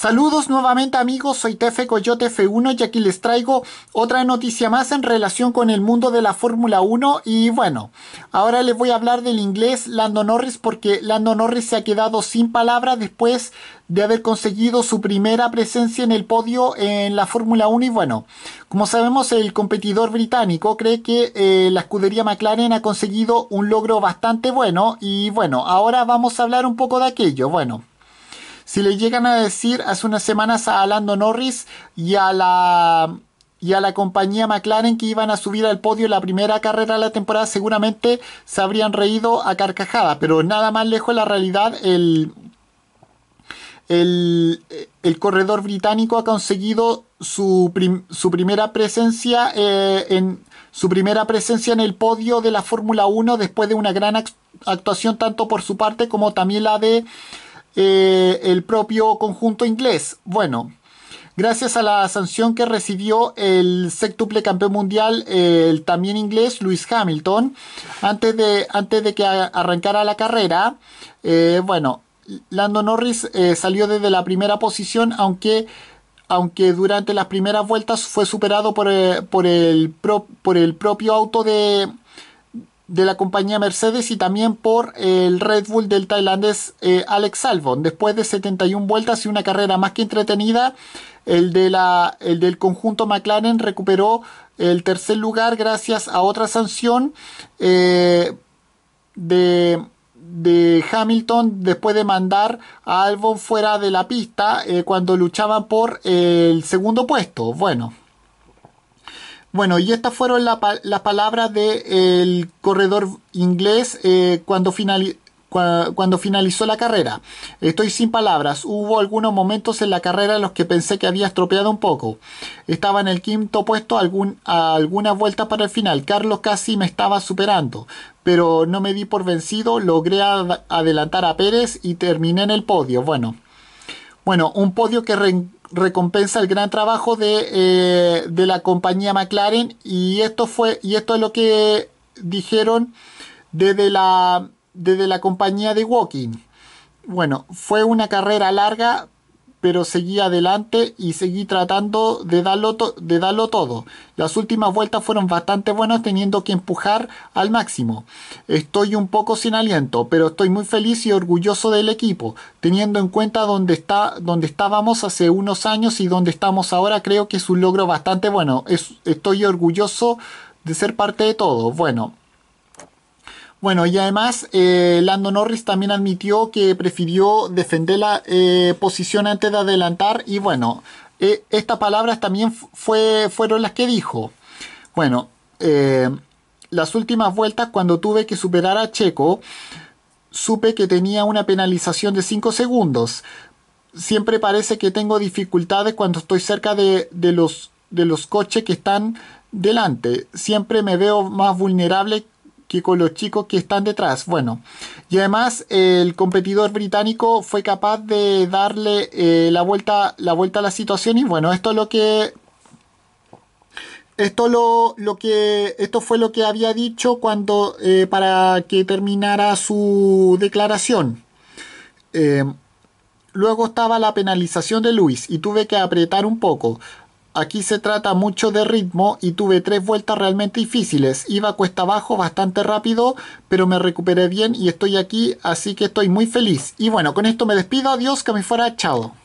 Saludos nuevamente amigos, soy Tefe Coyote F1 y aquí les traigo otra noticia más en relación con el mundo de la Fórmula 1 y bueno, ahora les voy a hablar del inglés Lando Norris porque Lando Norris se ha quedado sin palabras después de haber conseguido su primera presencia en el podio en la Fórmula 1 y bueno, como sabemos el competidor británico cree que eh, la escudería McLaren ha conseguido un logro bastante bueno y bueno, ahora vamos a hablar un poco de aquello, bueno. Si le llegan a decir hace unas semanas a Alando Norris y a la y a la compañía McLaren que iban a subir al podio la primera carrera de la temporada, seguramente se habrían reído a carcajada, pero nada más lejos de la realidad, el, el, corredor británico ha conseguido su, primera presencia eh, en su primera presencia en el podio de la Fórmula 1 después de una gran actuación tanto por su parte como también la de eh, el propio conjunto inglés. Bueno, gracias a la sanción que recibió el sextuple campeón mundial, el también inglés Lewis Hamilton, antes de, antes de que arrancara la carrera, eh, bueno, Lando Norris eh, salió desde la primera posición, aunque, aunque durante las primeras vueltas fue superado por, el, por el propio auto de, de la compañía Mercedes y también por el Red Bull del tailandés eh, Alex Albon. Después de 71 vueltas y una carrera más que entretenida, el, de la, del conjunto McLaren recuperó el tercer lugar gracias a otra sanción eh, de, Hamilton después de mandar a Albon fuera de la pista eh, cuando luchaban por el segundo puesto. Bueno. Bueno, y estas fueron las palabras del corredor inglés eh, cuando, cuando finalizó la carrera. Estoy sin palabras. Hubo algunos momentos en la carrera en los que pensé que había estropeado un poco. Estaba en el quinto puesto algún, a alguna vuelta para el final. Carlos casi me estaba superando, pero no me di por vencido. Logré adelantar a Pérez y terminé en el podio. Bueno, bueno un podio que recompensa el gran trabajo eh, de, la compañía McLaren y esto fue y esto es lo que dijeron desde la desde la compañía de Walking. Bueno, fue una carrera larga, pero seguí adelante y seguí tratando de darlo, de darlo todo. Las últimas vueltas fueron bastante buenas teniendo que empujar al máximo. Estoy un poco sin aliento, pero estoy muy feliz y orgulloso del equipo, teniendo en cuenta dónde, está, estábamos hace unos años y dónde estamos ahora, creo que es un logro bastante bueno. estoy orgulloso de ser parte de todo. Bueno, bueno, y además eh, Lando Norris también admitió que prefirió defender la eh, posición antes de adelantar y bueno, eh, estas palabras también fue, fueron las que dijo. Bueno, las últimas vueltas cuando tuve que superar a Checo, supe que tenía una penalización de 5 segundos. Siempre parece que tengo dificultades cuando estoy cerca de, los, de los coches que están delante. Siempre me veo más vulnerable que con los chicos que están detrás. Bueno, y además el competidor británico fue capaz de darle eh, la, vuelta, la vuelta a la situación y bueno, esto es lo que... Esto, lo, lo que, esto fue lo que había dicho cuando eh, para que terminara su declaración. Eh, luego estaba la penalización de Luis y tuve que apretar un poco. Aquí se trata mucho de ritmo y tuve tres vueltas realmente difíciles. Iba cuesta abajo bastante rápido, pero me recuperé bien y estoy aquí, así que estoy muy feliz. Y bueno, con esto me despido. Adiós, que me fuera. Chao.